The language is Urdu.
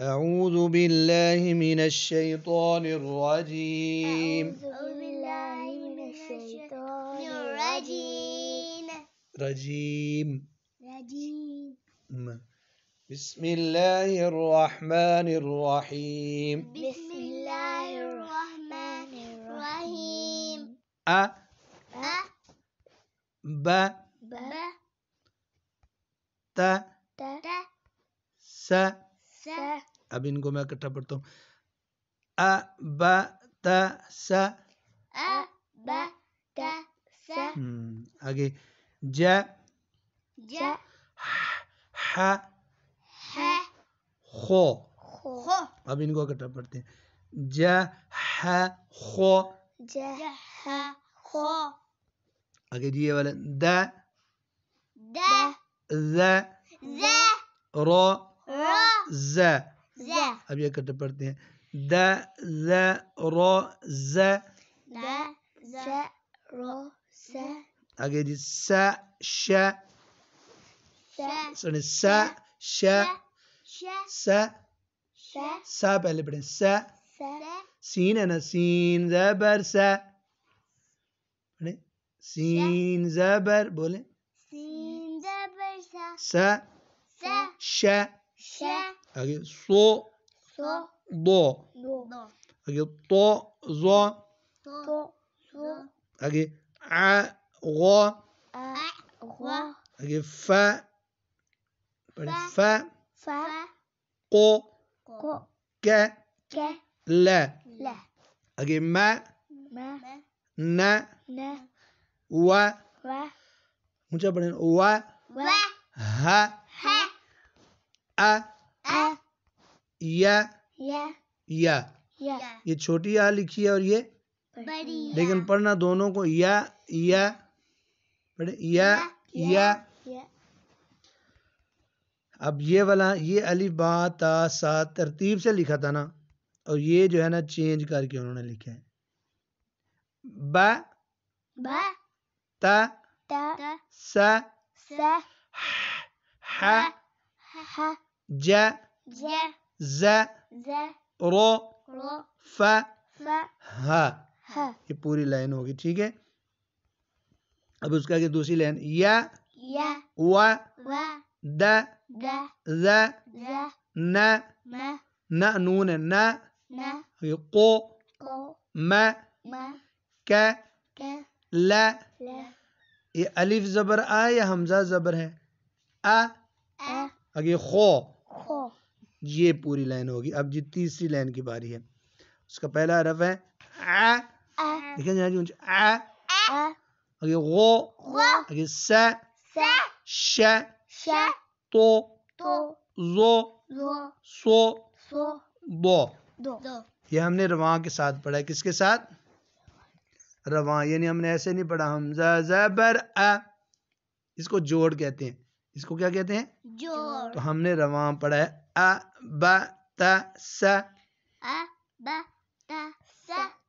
أعوذ بالله من الشيطان الرجيم أعوذ بالله من الشيطان الرجيم رجيم رجيم بسم الله الرحمن الرحيم بسم الله الرحمن الرحيم أ أ ب ب ت ت س اب ان کو میں اکٹھا پڑھتا ہوں ا ب ت س ا ب ت س اگے ج ج ح ح خ خ اب ان کو اکٹھا پڑھتے ہیں ج ح خ ج ح خ اگے جی والا د د ز ز ر ز اب یہ کرتے پڑھتے ہیں د ز ز آگے جی س س س س ش ش پہلے پڑھیں س سین ہے نا سین زبر سی سین زبر بولیں سین زبر س ش cha so do ro a fa fa fa ko la ma na na wa ha یا یا یہ چھوٹی آ لکھی ہے اور یہ لیکن پڑھنا دونوں کو یا یا یا یا اب یہ والا یہ علی سا ترتیب سے لکھا تھا نا اور یہ جو ہے نا چینج کر کے انہوں نے لکھا ہے با تا تا سا ہا ہا ج ج ز ز رو رو ف ف ہ ہ یہ پوری لائن ہوگی ٹھیک ہے اب اس کے آگے دوسری لائن یا یا و و د د ز ز ن م ن نون ن ن یہ قو قو م م ک ک ل ل یہ الف زبر آ یا حمزہ زبر ہے آ آ اگے خو یہ پوری لائن ہوگی اب جی تیسری لائن کی باری ہے اس کا پہلا حرف ہے یہ ہم نے رواں کے ساتھ پڑھا کس کے ساتھ رواں یعنی ہم نے ایسے نہیں پڑھا ہم اس کو جوڑ کہتے ہیں اس کو کیا کہتے ہیں جوڑ تو ہم نے رواں پڑھا ہے ا ب ب ت ت س س ا